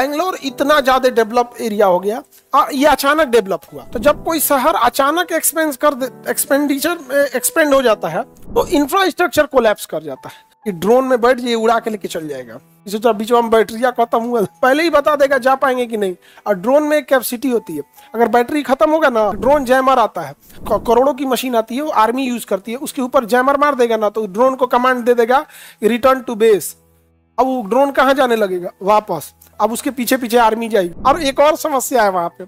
बैंगलोर इतना ज्यादा develop area हो गया और ये अचानक डेवलप हुआ तो जब कोई शहर अचानक एक्सपेंस कर एक्सपेंडिचर एक्सपेंड हो जाता है तो इंफ्रास्ट्रक्चर कोलैप्स कर जाता है कि ड्रोन में बैठ जाइए उड़ा के लेके चल जाएगा इसे तो बीच में बैटरिया खत्म हुआ पहले ही बता देगा जा पाएंगे कि नहीं और ड्रोन में एक कैपेसिटी होती है अगर बैटरी खत्म होगा ना ड्रोन जैमर आता है करोड़ों की मशीन आती है वो आर्मी यूज करती है उसके ऊपर जैमर मार देगा ना तो ड्रोन को कमांड दे देगा रिटर्न टू बेस अब वो ड्रोन कहाँ जाने लगेगा वापस अब उसके पीछे पीछे आर्मी जाएगी और एक और समस्या है वहां पे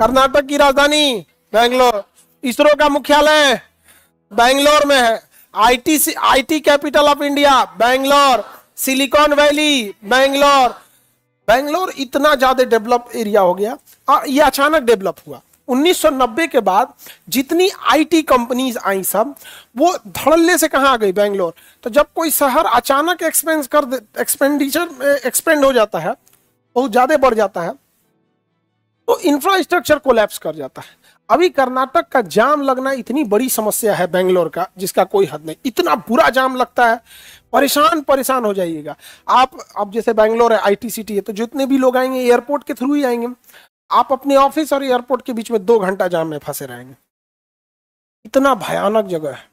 कर्नाटक की राजधानी बैंगलोर इसरो का मुख्यालय बैंगलोर में है IT IT capital of India Bangalore Silicon Valley Bangalore Bangalore इतना ज्यादा डेवलप एरिया हो गया और ये अचानक डेवलप हुआ 1990 के बाद जितनी आईटी कंपनीज आई सब वो धड़ल्ले से कहाँ आ गई बैंगलोर तो जब कोई शहर अचानक एक्सपेंस कर एक्सपेंडिचर एक्सपेंड हो जाता है बहुत ज़्यादा बढ़ जाता है तो इंफ्रास्ट्रक्चर कोलैप्स कर जाता है अभी कर्नाटक का जाम लगना इतनी बड़ी समस्या है बेंगलोर का जिसका कोई हद नहीं इतना बुरा जाम लगता है परेशान परेशान हो जाइएगा आप अब जैसे बेंगलोर है आईटी सिटी है तो जितने भी लोग आएंगे एयरपोर्ट के थ्रू ही आएंगे आप अपने ऑफिस और एयरपोर्ट के बीच में दो घंटा जाम में फंसे रहेंगे इतना भयानक जगह है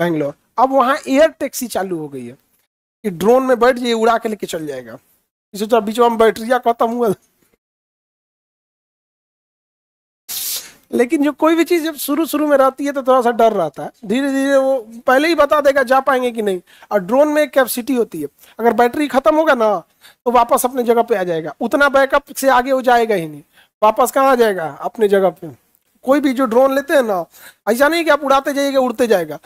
बेंगलोर अब वहाँ एयर टैक्सी चालू हो गई है कि ड्रोन में बैठ जाइए उड़ा के लेके चल जाएगा तरह बीच में बैटरिया खत्म हुआ लेकिन जो कोई भी चीज़ जब शुरू शुरू में रहती है तो थोड़ा सा डर रहता है धीरे धीरे वो पहले ही बता देगा जा पाएंगे कि नहीं और ड्रोन में एक कैपेसिटी होती है अगर बैटरी खत्म होगा ना तो वापस अपने जगह पे आ जाएगा उतना बैकअप से आगे वो जाएगा ही नहीं वापस कहाँ आ जाएगा अपनी जगह पे कोई भी जो ड्रोन लेते हैं ना ऐसा नहीं कि आप उड़ाते जाइएगा उड़ते जाएगा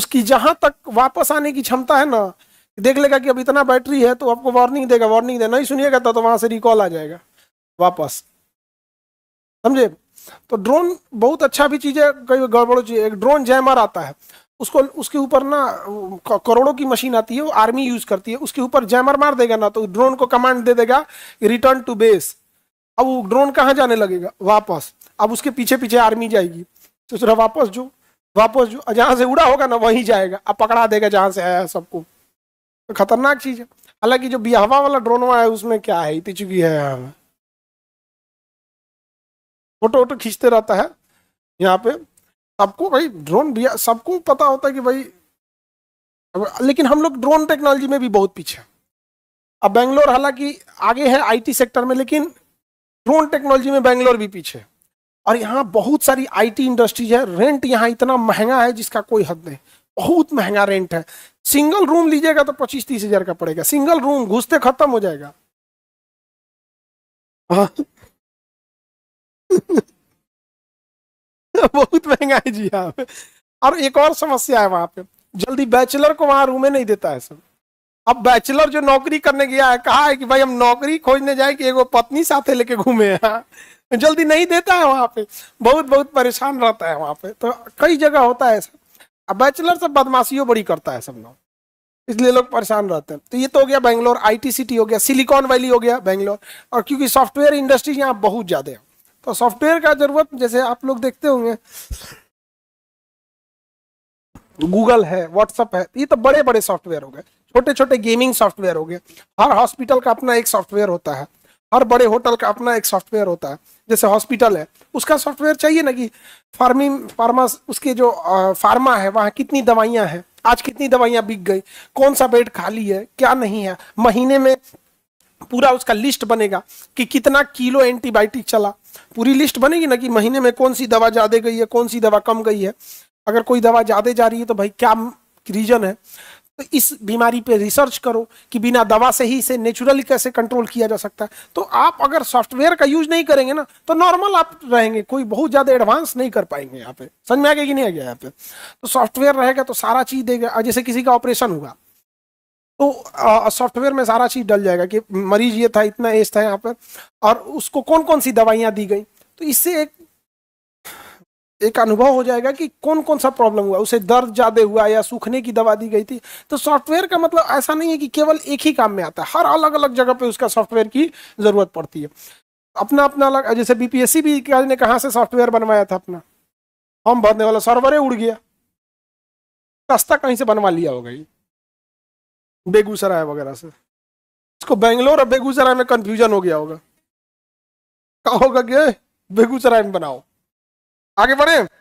उसकी जहाँ तक वापस आने की क्षमता है ना देख लेगा कि अब इतना बैटरी है तो आपको वार्निंग देगा वार्निंग देना नहीं सुनिएगा तो, तो वहाँ से रिकॉल आ जाएगा वापस समझे तो ड्रोन बहुत अच्छा भी चीज़ है कई गड़बड़ो चीज़ एक ड्रोन जैमर आता है उसको उसके ऊपर ना करोड़ों की मशीन आती है वो आर्मी यूज़ करती है उसके ऊपर जैमर मार देगा ना तो ड्रोन को कमांड दे देगा रिटर्न टू बेस अब वो ड्रोन कहाँ जाने लगेगा वापस अब उसके पीछे पीछे आर्मी जाएगी तो सोच वापस जो वापस जो जहाँ से उड़ा होगा ना वहीं जाएगा अब पकड़ा देगा जहाँ से आया सबको तो खतरनाक चीज़ है हालांकि जो बिहवा वाला ड्रोन वहाँ है उसमें क्या है इतनी चुकी है यहाँ फोटो वोटो खींचते रहता है यहाँ पे सबको भाई ड्रोन भी सबको पता होता है कि भाई लेकिन हम लोग ड्रोन टेक्नोलॉजी में भी बहुत पीछे अब बेंगलोर हालांकि आगे है आईटी सेक्टर में लेकिन ड्रोन टेक्नोलॉजी में बैंगलोर भी पीछे और यहाँ बहुत सारी आईटी इंडस्ट्रीज है रेंट यहाँ इतना महंगा है जिसका कोई हद नहीं बहुत महंगा रेंट है सिंगल रूम लीजिएगा तो पच्चीस तीस हजार का पड़ेगा सिंगल रूम घुसते खत्म हो जाएगा हाँ। बहुत महंगा है जी यहाँ और एक और समस्या है वहां पे जल्दी बैचलर को वहां रूमे नहीं देता है सब अब बैचलर जो नौकरी करने गया है कहा है कि भाई हम नौकरी खोजने जाए कि एगो पत्नी साथे लेके घूमे हैं हाँ। जल्दी नहीं देता है वहाँ पे बहुत बहुत परेशान रहता है वहाँ पे तो कई जगह होता है सब अब बैचलर सब बदमाशियों बड़ी करता है सब लोग इसलिए लोग परेशान रहते हैं तो ये तो हो गया बैंगलोर आई सिटी हो गया सिलिकॉन वैली हो गया बैंगलोर और क्योंकि सॉफ्टवेयर इंडस्ट्री यहाँ बहुत ज़्यादा है तो सॉफ्टवेयर का ज़रूरत जैसे आप लोग देखते होंगे गूगल है व्हाट्सअप है ये तो बड़े बड़े सॉफ्टवेयर हो गए छोटे छोटे गेमिंग सॉफ्टवेयर हो गए हर हॉस्पिटल का अपना एक सॉफ्टवेयर होता है हर बड़े होटल का अपना एक सॉफ्टवेयर होता है जैसे हॉस्पिटल है उसका सॉफ्टवेयर चाहिए ना कि फार्मी फार्मा उसके जो फार्मा है वहाँ कितनी दवाइयाँ हैं आज कितनी दवाइयाँ बिक गई कौन सा बेड खाली है क्या नहीं है महीने में पूरा उसका लिस्ट बनेगा कि कितना किलो एंटीबायोटिक चला पूरी लिस्ट बनेगी ना कि महीने में कौन सी दवा ज़्यादा गई है कौन सी दवा कम गई है अगर कोई दवा ज़्यादा जा रही है तो भाई क्या रीजन है तो इस बीमारी पे रिसर्च करो कि बिना दवा से ही इसे नेचुरली कैसे कंट्रोल किया जा सकता है तो आप अगर सॉफ्टवेयर का यूज नहीं करेंगे ना तो नॉर्मल आप रहेंगे कोई बहुत ज़्यादा एडवांस नहीं कर पाएंगे यहाँ पे समझ में आ गया कि नहीं आ गया यहाँ पे तो सॉफ्टवेयर रहेगा तो सारा चीज़ देगा जैसे किसी का ऑपरेशन हुआ तो सॉफ्टवेयर में सारा चीज़ डल जाएगा कि मरीज ये था इतना एज था यहाँ पर और उसको कौन कौन सी दवाइयाँ दी गई तो इससे एक एक अनुभव हो जाएगा कि कौन कौन सा प्रॉब्लम हुआ उसे दर्द ज़्यादा हुआ या सूखने की दवा दी गई थी तो सॉफ्टवेयर का मतलब ऐसा नहीं है कि केवल एक ही काम में आता है हर अलग अलग जगह पे उसका सॉफ्टवेयर की ज़रूरत पड़ती है अपना अपना अलग जैसे बीपीएससी भी ने कहाँ से सॉफ्टवेयर बनवाया था अपना फॉर्म भरने वाला सर्वर ही उड़ गया सस्ता कहीं से बनवा लिया होगा ये बेगूसराय वगैरह से इसको बेंगलोर और बेगूसराय में कन्फ्यूजन हो गया होगा कहा होगा कि बेगूसराय में बनाओ Águia Varenga.